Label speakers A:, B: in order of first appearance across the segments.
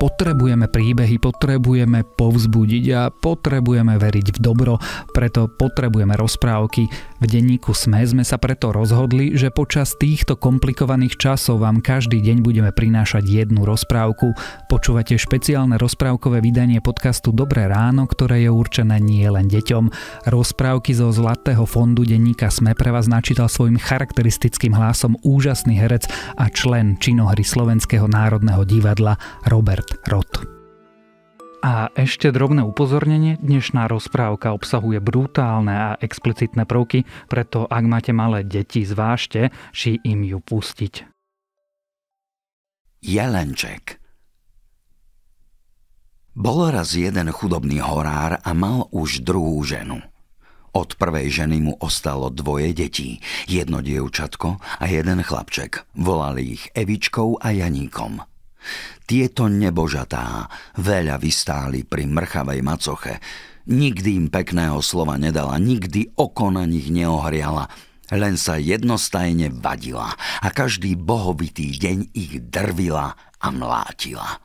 A: potrebujeme príbehy, potrebujeme povzbudiť a potrebujeme veriť v dobro, preto potrebujeme rozprávky. V denníku SME sme sa preto rozhodli, že počas týchto komplikovaných časov vám každý deň budeme prinášať jednu rozprávku. Počúvate špeciálne rozprávkové vydanie podcastu Dobré ráno, ktoré je určené nie len deťom. Rozprávky zo Zlatého fondu denníka SME pre vás načítal svojim charakteristickým hlasom úžasný herec a člen činohry Slovenského národného divadla Robert rod. A ešte drobné upozornenie, dnešná rozprávka obsahuje brutálne a explicitné prvky, preto ak máte malé deti, zvážte, či im ju pustiť.
B: Jelenček Bol raz jeden chudobný horár a mal už druhú ženu. Od prvej ženy mu ostalo dvoje detí, jedno dievčatko a jeden chlapček. Volali ich Evičkou a Janíkom. Tieto nebožatá veľa vystáli pri mrchavej macoche. Nikdy im pekného slova nedala, nikdy oko na nich neohriala, len sa jednostajne vadila a každý bohovitý deň ich drvila a mlátila.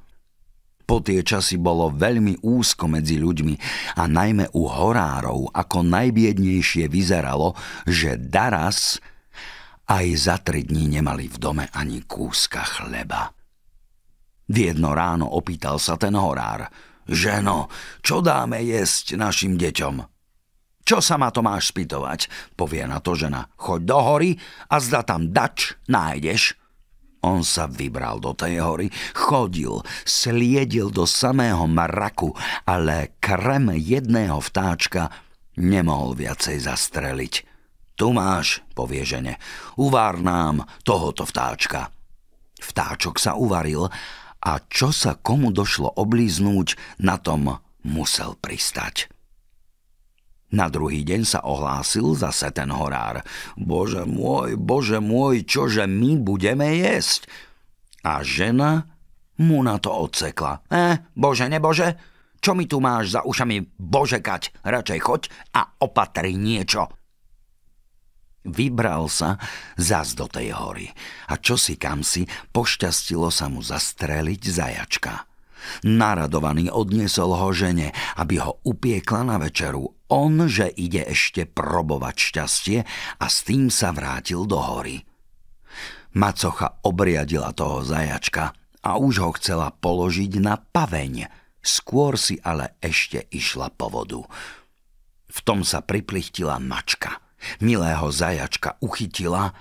B: Po tie časy bolo veľmi úzko medzi ľuďmi a najmä u horárov ako najbiednejšie vyzeralo, že daraz aj za tri dní nemali v dome ani kúska chleba. V jedno ráno opýtal sa ten horár. Ženo, čo dáme jesť našim deťom? Čo sa ma to máš spýtovať? Povie na to žena. Choď do hory a zda tam dač nájdeš. On sa vybral do tej hory, chodil, sliedil do samého mraku, ale krem jedného vtáčka nemohol viacej zastreliť. Tu máš, povie žene, uvár nám tohoto vtáčka. Vtáčok sa uvaril a čo sa komu došlo oblíznúť, na tom musel pristať. Na druhý deň sa ohlásil zase ten horár. Bože môj, bože môj, čože my budeme jesť? A žena mu na to odsekla. Eh, bože, nebože, čo mi tu máš za ušami božekať? Radšej choď a opatri niečo. Vybral sa zas do tej hory a čo si kam si pošťastilo sa mu zastreliť zajačka. Naradovaný odniesol ho žene, aby ho upiekla na večeru. On, že ide ešte probovať šťastie a s tým sa vrátil do hory. Macocha obriadila toho zajačka a už ho chcela položiť na paveň. Skôr si ale ešte išla po vodu. V tom sa priplichtila mačka – Milého zajačka uchytila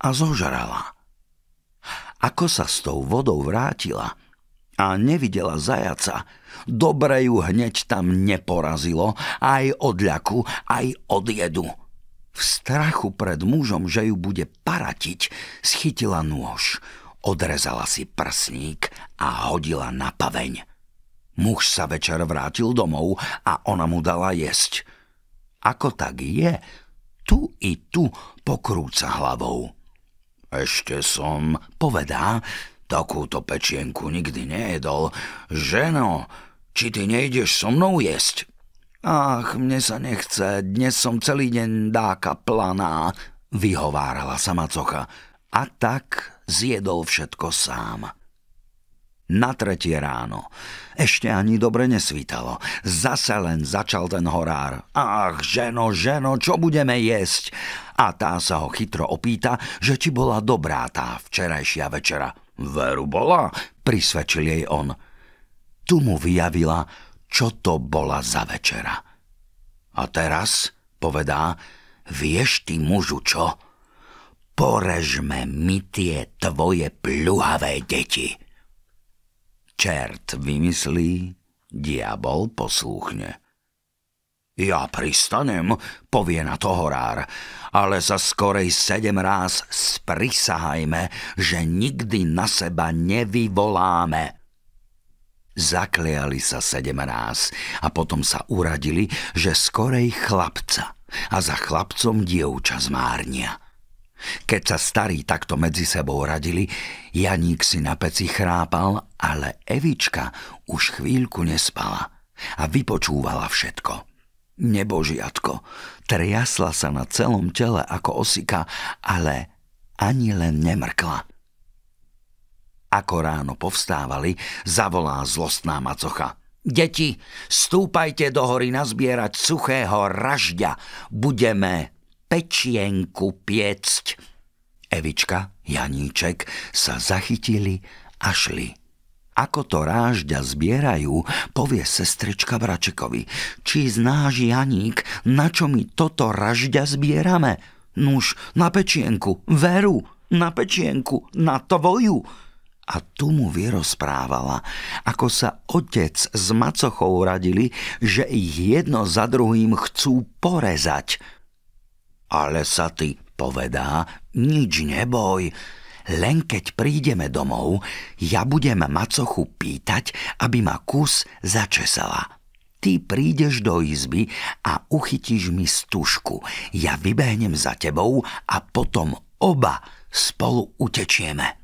B: a zožrala. Ako sa s tou vodou vrátila a nevidela zajaca, dobre ju hneď tam neporazilo aj od ľaku, aj od jedu. V strachu pred mužom, že ju bude paratiť, schytila nôž, odrezala si prsník a hodila na paveň. Muž sa večer vrátil domov a ona mu dala jesť. Ako tak je, tu i tu pokrúca hlavou. Ešte som, povedá, takúto pečienku nikdy nejedol. Ženo, či ty nejdeš so mnou jesť? Ach, mne sa nechce, dnes som celý deň dáka planá, vyhovárala sama cocha. A tak zjedol všetko sám na tretie ráno. Ešte ani dobre nesvítalo. Zase len začal ten horár. Ach, ženo, ženo, čo budeme jesť? A tá sa ho chytro opýta, že či bola dobrá tá včerajšia večera. Veru bola, prisvedčil jej on. Tu mu vyjavila, čo to bola za večera. A teraz, povedá, vieš ty mužu čo? Porežme mi tie tvoje pľuhavé deti. Čert vymyslí, diabol poslúchne. Ja pristanem, povie na to horár, ale za skorej sedem ráz sprisahajme, že nikdy na seba nevyvoláme. Zakliali sa sedem ráz a potom sa uradili, že skorej chlapca a za chlapcom dievča zmárnia. Keď sa starí takto medzi sebou radili, Janík si na peci chrápal, ale Evička už chvíľku nespala a vypočúvala všetko. Nebožiatko, triasla sa na celom tele ako osika, ale ani len nemrkla. Ako ráno povstávali, zavolá zlostná macocha. Deti, stúpajte do hory nazbierať suchého ražďa. Budeme pečienku piecť. Evička, Janíček sa zachytili a šli. Ako to rážďa zbierajú, povie sestrička Bračekovi. Či znáš, Janík, na čo my toto rážďa zbierame? Nuž, na pečienku, veru, na pečienku, na tvoju. A tu mu vyrozprávala, ako sa otec s macochou radili, že ich jedno za druhým chcú porezať. Ale sa ty povedá, nič neboj, len keď prídeme domov, ja budem macochu pýtať, aby ma kus začesala. Ty prídeš do izby a uchytíš mi stužku. Ja vybehnem za tebou a potom oba spolu utečieme.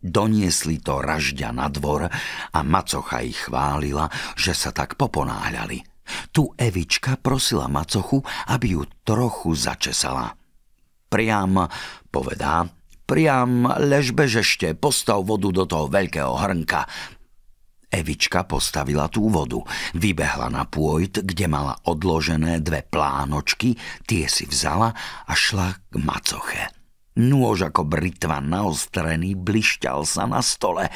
B: Doniesli to ražďa na dvor a macocha ich chválila, že sa tak poponáhľali – tu Evička prosila macochu, aby ju trochu začesala. Priam, povedá, priam lež bežešte, postav vodu do toho veľkého hrnka. Evička postavila tú vodu. Vybehla na pôjt, kde mala odložené dve plánočky, tie si vzala a šla k macoche. Nôž ako britva naostrený blišťal sa na stole.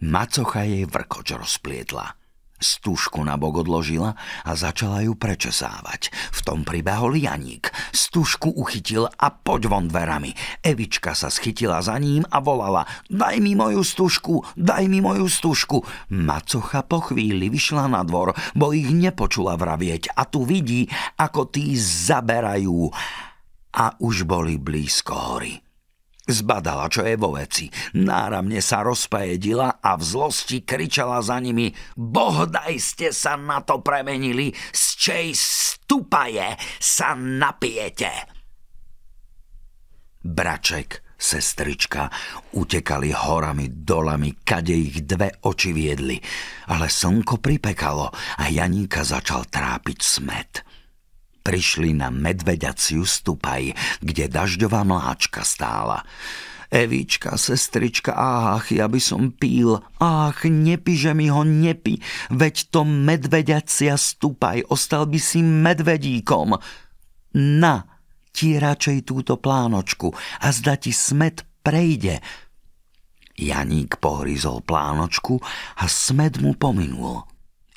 B: Macocha jej vrkoč rozplietla – Stužku na bok odložila a začala ju prečesávať. V tom pribehol Janík. Stužku uchytil a poď von dverami. Evička sa schytila za ním a volala Daj mi moju stužku, daj mi moju stužku. Macocha po chvíli vyšla na dvor, bo ich nepočula vravieť a tu vidí, ako tí zaberajú. A už boli blízko hory. Zbadala, čo je vo veci. Náramne sa rozpajedila a v zlosti kričala za nimi Bohdaj ste sa na to premenili, z čej stupaje sa napijete. Braček, sestrička, utekali horami, dolami, kade ich dve oči viedli. Ale slnko pripekalo a Janíka začal trápiť smet. Prišli na medvediaciu stupaj, kde dažďová mláčka stála. Evička, sestrička, ach, ja by som pil, ach, nepi, že mi ho nepi, veď to medvediacia stupaj, ostal by si medvedíkom. Na, ti radšej túto plánočku a zda ti smet prejde. Janík pohryzol plánočku a smet mu pominul.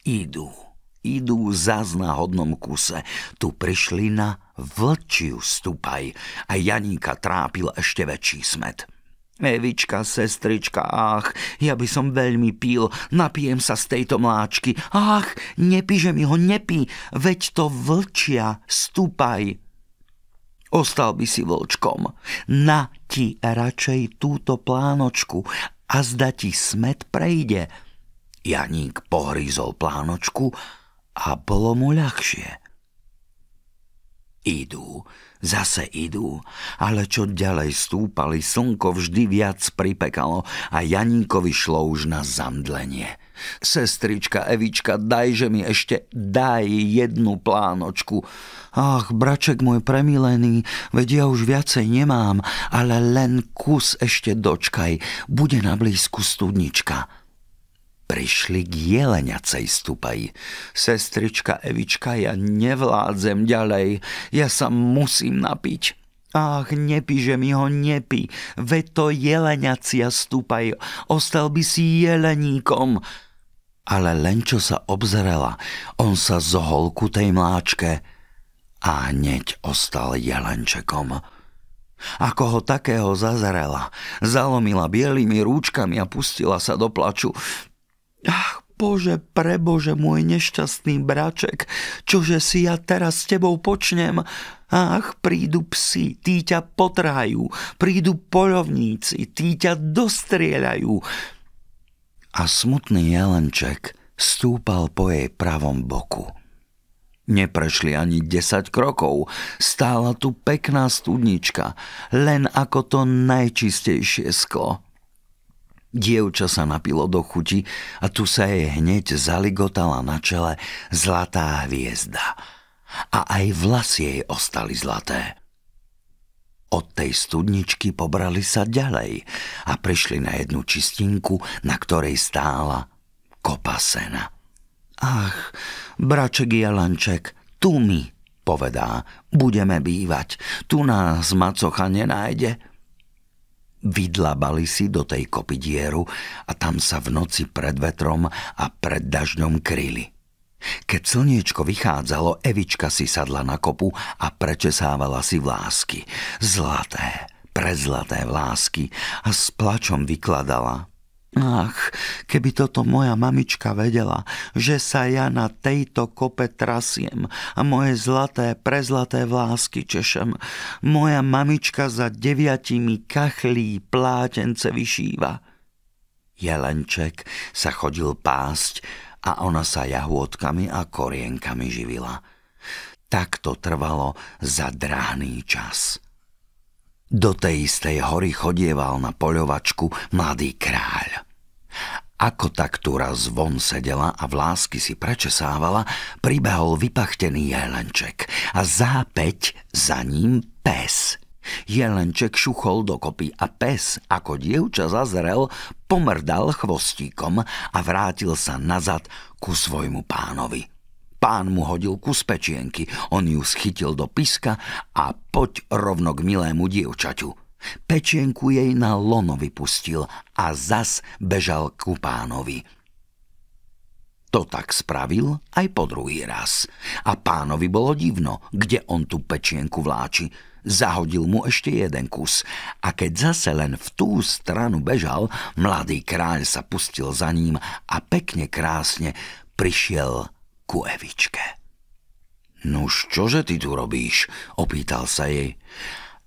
B: Idú idú zas na hodnom kuse. Tu prišli na vlčiu stupaj a Janíka trápil ešte väčší smet. Evička, sestrička, ach, ja by som veľmi pil, napijem sa z tejto mláčky. Ach, nepíže mi ho, nepí, veď to vlčia, stúpaj. Ostal by si vlčkom. Na ti radšej túto plánočku a zda ti smet prejde. Janík pohrízol plánočku a bolo mu ľahšie. Idú, zase idú, ale čo ďalej stúpali, slnko vždy viac pripekalo a Janíkovi šlo už na zamdlenie. Sestrička Evička, daj, že mi ešte, daj jednu plánočku. Ach, braček môj premilený, veď ja už viacej nemám, ale len kus ešte dočkaj, bude na blízku studnička prišli k jeleniacej stupaji. Sestrička Evička, ja nevládzem ďalej, ja sa musím napiť. Ach, nepi, že mi ho nepi, ve to jeleniacia stúpaj, ostal by si jeleníkom. Ale len čo sa obzrela, on sa zohol ku tej mláčke a hneď ostal jelenčekom. Ako ho takého zazrela, zalomila bielými rúčkami a pustila sa do plaču. Ach, Bože, prebože, môj nešťastný braček, čože si ja teraz s tebou počnem? Ach, prídu psi, tí ťa potrhajú, prídu polovníci, tí ťa dostrieľajú. A smutný jelenček stúpal po jej pravom boku. Neprešli ani 10 krokov, stála tu pekná studnička, len ako to najčistejšie sklo. Dievča sa napilo do chuti a tu sa jej hneď zaligotala na čele zlatá hviezda. A aj vlasy jej ostali zlaté. Od tej studničky pobrali sa ďalej a prišli na jednu čistinku, na ktorej stála kopa sena. Ach, braček Jelanček, tu mi, povedá, budeme bývať, tu nás macocha nenájde. Vydlabali si do tej kopy dieru a tam sa v noci pred vetrom a pred dažďom kryli. Keď slniečko vychádzalo, Evička si sadla na kopu a prečesávala si vlásky. Zlaté, prezlaté vlásky a s plačom vykladala, Ach, keby toto moja mamička vedela, že sa ja na tejto kope trasiem a moje zlaté, prezlaté vlásky češem. Moja mamička za deviatimi kachlí plátence vyšíva. Jelenček sa chodil pásť a ona sa jahôdkami a korienkami živila. Tak to trvalo za drahný čas. Do tej istej hory chodieval na poľovačku mladý kráľ. Ako tak tu raz von sedela a vlásky si prečesávala, pribehol vypachtený jelenček a zápäť za ním pes. Jelenček šuchol dokopy a pes, ako dievča zazrel, pomrdal chvostíkom a vrátil sa nazad ku svojmu pánovi. Pán mu hodil kus pečienky, on ju schytil do piska a poď rovno k milému dievčaťu. Pečienku jej na lono vypustil a zas bežal ku pánovi. To tak spravil aj po druhý raz. A pánovi bolo divno, kde on tú pečienku vláči. Zahodil mu ešte jeden kus a keď zase len v tú stranu bežal, mladý kráľ sa pustil za ním a pekne krásne prišiel ku Evičke. Nuž, čože ty tu robíš? opýtal sa jej.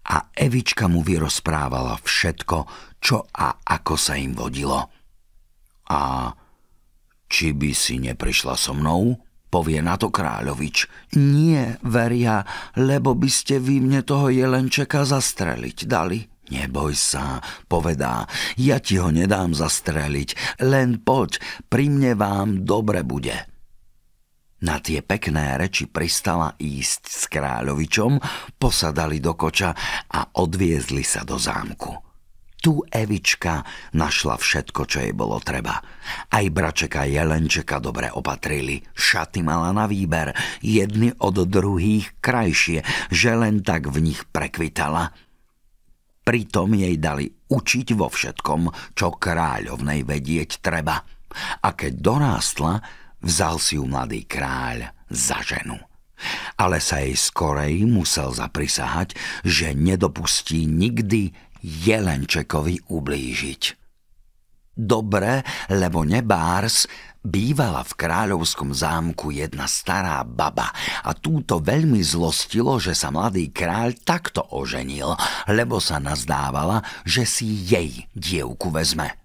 B: A Evička mu vyrozprávala všetko, čo a ako sa im vodilo. A či by si neprišla so mnou? Povie na to kráľovič. Nie, veria, lebo by ste vy mne toho jelenčeka zastreliť dali. Neboj sa, povedá, ja ti ho nedám zastreliť, len poď, pri mne vám dobre bude. Na tie pekné reči pristala ísť s kráľovičom, posadali do koča a odviezli sa do zámku. Tu Evička našla všetko, čo jej bolo treba. Aj bračeka Jelenčeka dobre opatrili. Šaty mala na výber, jedny od druhých krajšie, že len tak v nich prekvitala. Pritom jej dali učiť vo všetkom, čo kráľovnej vedieť treba. A keď dorástla, Vzal si ju mladý kráľ za ženu. Ale sa jej skorej musel zaprisahať, že nedopustí nikdy Jelenčekovi ublížiť. Dobre, lebo nebárs bývala v kráľovskom zámku jedna stará baba a túto veľmi zlostilo, že sa mladý kráľ takto oženil, lebo sa nazdávala, že si jej dievku vezme.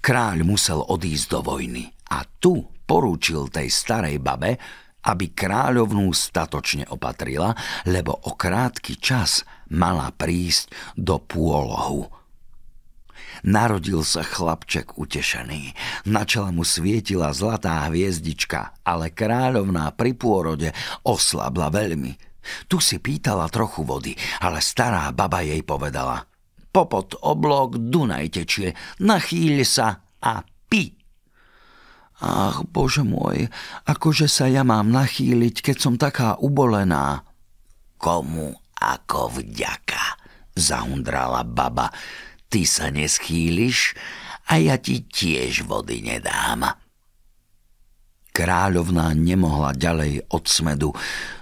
B: Kráľ musel odísť do vojny a tu porúčil tej starej babe, aby kráľovnú statočne opatrila, lebo o krátky čas mala prísť do pôlohu. Narodil sa chlapček utešený. Na čele mu svietila zlatá hviezdička, ale kráľovná pri pôrode oslabla veľmi. Tu si pýtala trochu vody, ale stará baba jej povedala. Popot oblok Dunaj tečie, nachýli sa a Ach, bože môj, akože sa ja mám nachýliť, keď som taká ubolená. Komu ako vďaka, zahundrala baba. Ty sa neschýliš a ja ti tiež vody nedám. Kráľovná nemohla ďalej od smedu,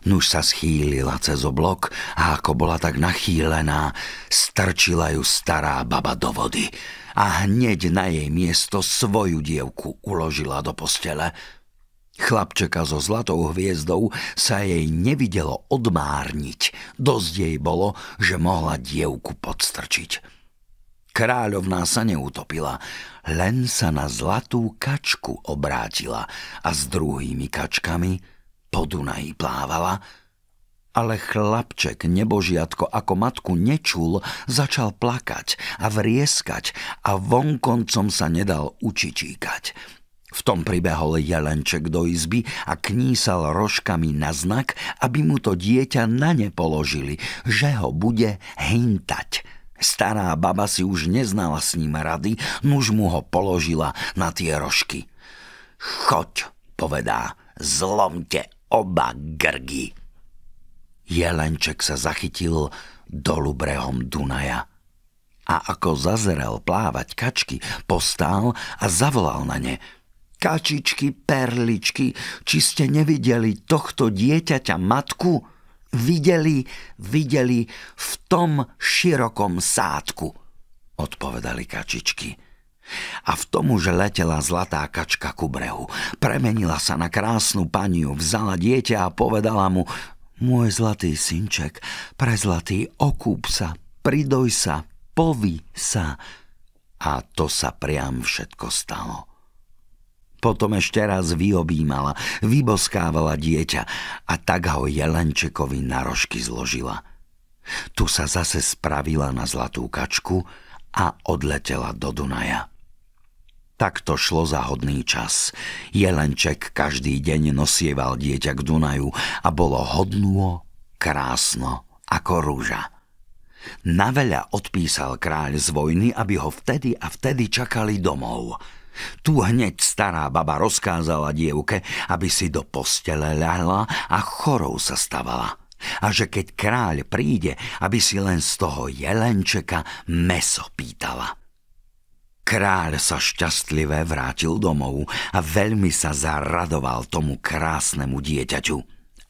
B: nuž sa schýlila cez oblok a ako bola tak nachýlená, strčila ju stará baba do vody a hneď na jej miesto svoju dievku uložila do postele. Chlapčeka so zlatou hviezdou sa jej nevidelo odmárniť. Dosť jej bolo, že mohla dievku podstrčiť. Kráľovná sa neutopila, len sa na zlatú kačku obrátila a s druhými kačkami po Dunaji plávala – ale chlapček, nebožiatko, ako matku nečul, začal plakať a vrieskať a vonkoncom sa nedal učičíkať. V tom pribehol jelenček do izby a knísal rožkami na znak, aby mu to dieťa na ne položili, že ho bude hintať. Stará baba si už neznala s ním rady, nuž mu ho položila na tie rožky. Choď, povedá, zlomte oba grgy jelenček sa zachytil do brehom Dunaja. A ako zazrel plávať kačky, postál a zavolal na ne. Kačičky, perličky, či ste nevideli tohto dieťaťa matku? Videli, videli v tom širokom sádku, odpovedali kačičky. A v tom už letela zlatá kačka ku brehu. Premenila sa na krásnu paniu, vzala dieťa a povedala mu môj zlatý synček, pre zlatý okúp sa, pridoj sa, povi sa. A to sa priam všetko stalo. Potom ešte raz vyobímala, vyboskávala dieťa a tak ho Jelenčekovi na rožky zložila. Tu sa zase spravila na zlatú kačku a odletela do Dunaja. Takto šlo za hodný čas. Jelenček každý deň nosieval dieťa k Dunaju a bolo hodnúo, krásno, ako rúža. Na veľa odpísal kráľ z vojny, aby ho vtedy a vtedy čakali domov. Tu hneď stará baba rozkázala dievke, aby si do postele ľahla a chorou sa stavala. A že keď kráľ príde, aby si len z toho jelenčeka meso pýtala. Kráľ sa šťastlivé vrátil domov a veľmi sa zaradoval tomu krásnemu dieťaťu.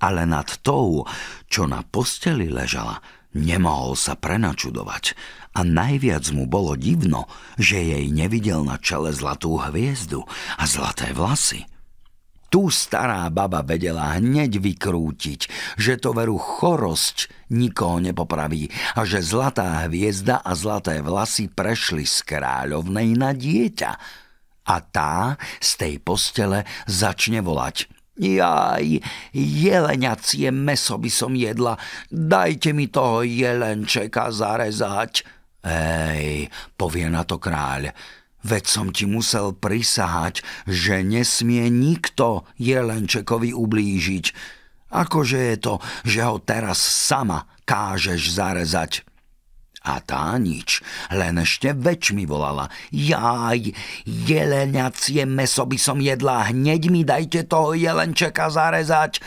B: Ale nad tou, čo na posteli ležala, nemohol sa prenačudovať a najviac mu bolo divno, že jej nevidel na čele zlatú hviezdu a zlaté vlasy. Tu stará baba vedela hneď vykrútiť, že to veru chorosť nikoho nepopraví a že zlatá hviezda a zlaté vlasy prešli z kráľovnej na dieťa. A tá z tej postele začne volať. Jaj, jeleniacie meso by som jedla, dajte mi toho jelenčeka zarezať. Ej, povie na to kráľ Veď som ti musel prisahať, že nesmie nikto Jelenčekovi ublížiť. Akože je to, že ho teraz sama kážeš zarezať? A tá nič, len ešte več mi volala. Jaj, jeleniacie meso by som jedla, hneď mi dajte toho jelenčeka zarezať.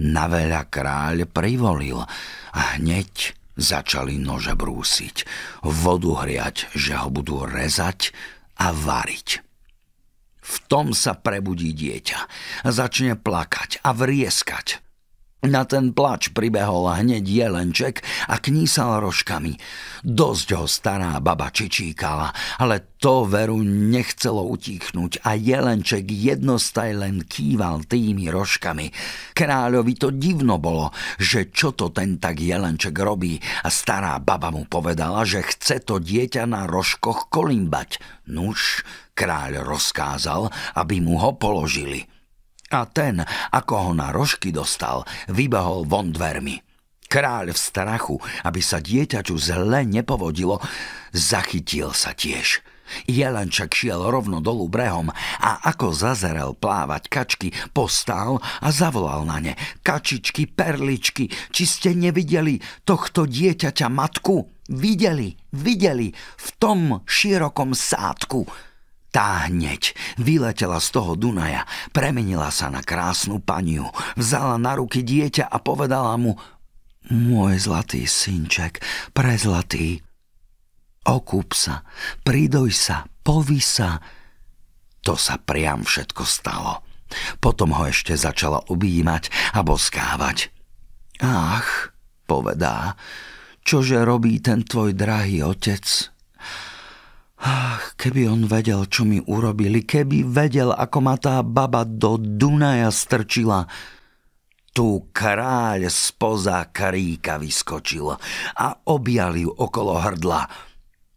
B: Na veľa kráľ privolil a hneď Začali nože brúsiť, vodu hriať, že ho budú rezať a variť. V tom sa prebudí dieťa. Začne plakať a vrieskať. Na ten plač pribehol hneď jelenček a knísal rožkami. Dosť ho stará baba čičíkala, ale to veru nechcelo utichnúť a jelenček jednostaj len kýval tými rožkami. Kráľovi to divno bolo, že čo to ten tak jelenček robí a stará baba mu povedala, že chce to dieťa na rožkoch kolimbať. Nuž, kráľ rozkázal, aby mu ho položili. A ten, ako ho na rožky dostal, vybehol von dvermi. Kráľ v strachu, aby sa dieťaťu zle nepovodilo, zachytil sa tiež. Jelenčak šiel rovno dolu brehom a ako zazerel plávať kačky, postál a zavolal na ne. Kačičky, perličky, či ste nevideli tohto dieťaťa matku? Videli, videli, v tom širokom sádku. Tá hneď vyletela z toho Dunaja, premenila sa na krásnu paniu, vzala na ruky dieťa a povedala mu Môj zlatý synček, prezlatý, okúp sa, pridoj sa, povi sa. To sa priam všetko stalo. Potom ho ešte začala objímať a boskávať. Ach, povedá, čože robí ten tvoj drahý otec? Ach, keby on vedel, čo mi urobili, keby vedel, ako ma tá baba do Dunaja strčila. Tu kráľ spoza karíka vyskočil a objal ju okolo hrdla.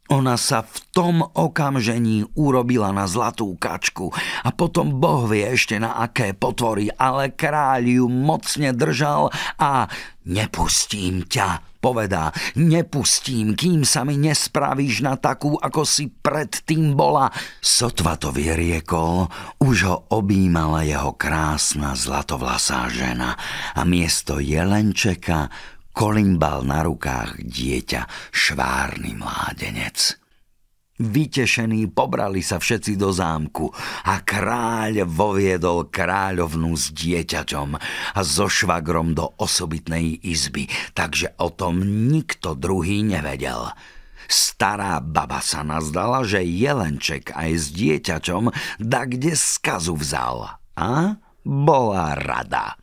B: Ona sa v tom okamžení urobila na zlatú kačku a potom Boh vie ešte na aké potvory, ale kráľ ju mocne držal a nepustím ťa, povedá, nepustím, kým sa mi nespravíš na takú, ako si predtým bola. Sotva to vyriekol, už ho objímala jeho krásna zlatovlasá žena a miesto jelenčeka kolimbal na rukách dieťa, švárny mládenec. Vytešení pobrali sa všetci do zámku a kráľ voviedol kráľovnú s dieťaťom a so švagrom do osobitnej izby, takže o tom nikto druhý nevedel. Stará baba sa nazdala, že jelenček aj s dieťaťom da kde skazu vzal. A bola rada.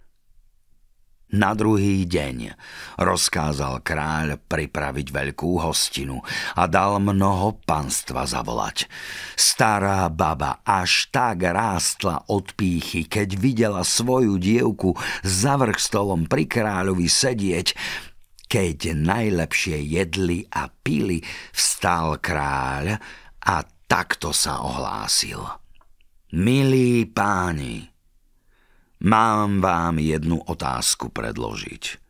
B: Na druhý deň rozkázal kráľ pripraviť veľkú hostinu a dal mnoho panstva zavolať. Stará baba až tak rástla od pýchy, keď videla svoju dievku za vrch stolom pri kráľovi sedieť, keď najlepšie jedli a pili, vstal kráľ a takto sa ohlásil. Milí páni, Mám vám jednu otázku predložiť.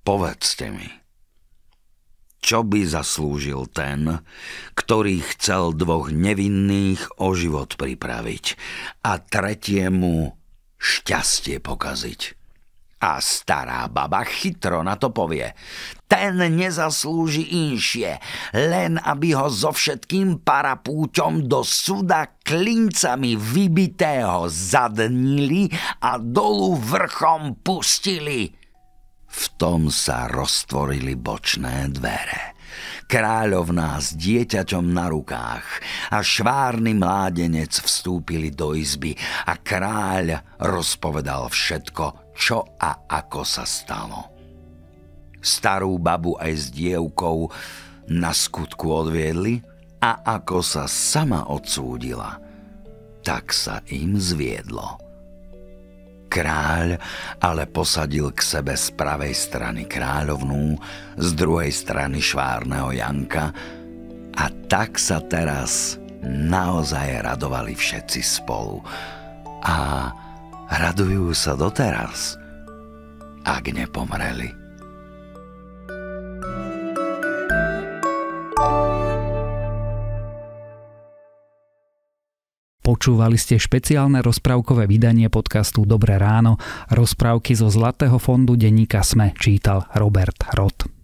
B: Povedzte mi, čo by zaslúžil ten, ktorý chcel dvoch nevinných o život pripraviť a tretiemu šťastie pokaziť? A stará baba chytro na to povie. Ten nezaslúži inšie, len aby ho so všetkým parapúťom do suda klincami vybitého zadnili a dolu vrchom pustili. V tom sa roztvorili bočné dvere. Kráľovná s dieťaťom na rukách a švárny mládenec vstúpili do izby a kráľ rozpovedal všetko, čo a ako sa stalo. Starú babu aj s dievkou na skutku odviedli a ako sa sama odsúdila, tak sa im zviedlo. Kráľ ale posadil k sebe z pravej strany kráľovnú, z druhej strany švárneho Janka a tak sa teraz naozaj radovali všetci spolu. A radujú sa doteraz, ak nepomreli.
A: Počúvali ste špeciálne rozprávkové vydanie podcastu Dobré ráno. Rozprávky zo Zlatého fondu denníka Sme čítal Robert Roth.